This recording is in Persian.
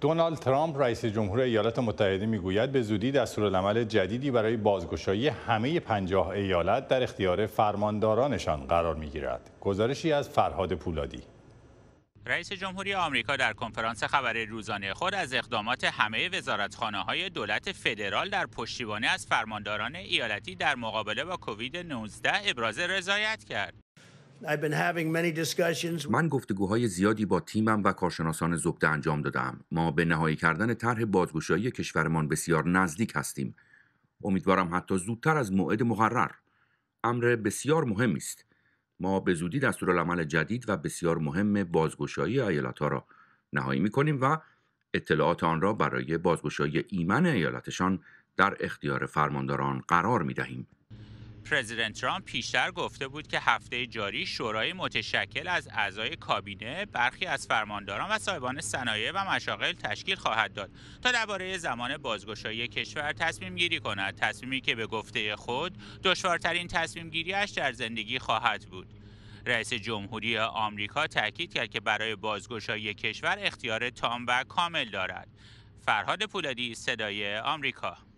دونالد ترامپ رئیس جمهور ایالات متحده میگوید به زودی دستورالعمل جدیدی برای بازگشایی همه پنجاه ایالت در اختیار فرماندارانشان قرار میگیرد گزارشی از فرهاد پولادی رئیس جمهوری آمریکا در کنفرانس خبری روزانه خود از اقدامات همه وزارتخانه های دولت فدرال در پشتیبانی از فرمانداران ایالتی در مقابله با کووید 19 ابراز رضایت کرد. من گفتگوهای زیادی با تیمم و کارشناسان زبده انجام دادم. ما به نهایی کردن طرح بازگشایی کشورمان بسیار نزدیک هستیم. امیدوارم حتی زودتر از موعد مقرر. امر بسیار مهمی است. ما به زودی دستورالعمل جدید و بسیار مهم بازگشایی ایالتها را نهایی می کنیم و اطلاعات آن را برای بازگشایی ایمن ایالتشان در اختیار فرمانداران قرار می دهیم. پرزیدنت ترامپ پیشتر گفته بود که هفته جاری شورای متشکل از اعضای کابینه، برخی از فرمانداران و صاحبان صنایع و مشاغل تشکیل خواهد داد تا درباره زمان بازگشایی کشور تصمیم گیری کند، تصمیمی که به گفته خود دشوارترین تصمیم گیریش در زندگی خواهد بود. رئیس جمهوری آمریکا تاکید کرد که برای بازگشایی کشور اختیار تام و کامل دارد. فرهاد پولادی صدای آمریکا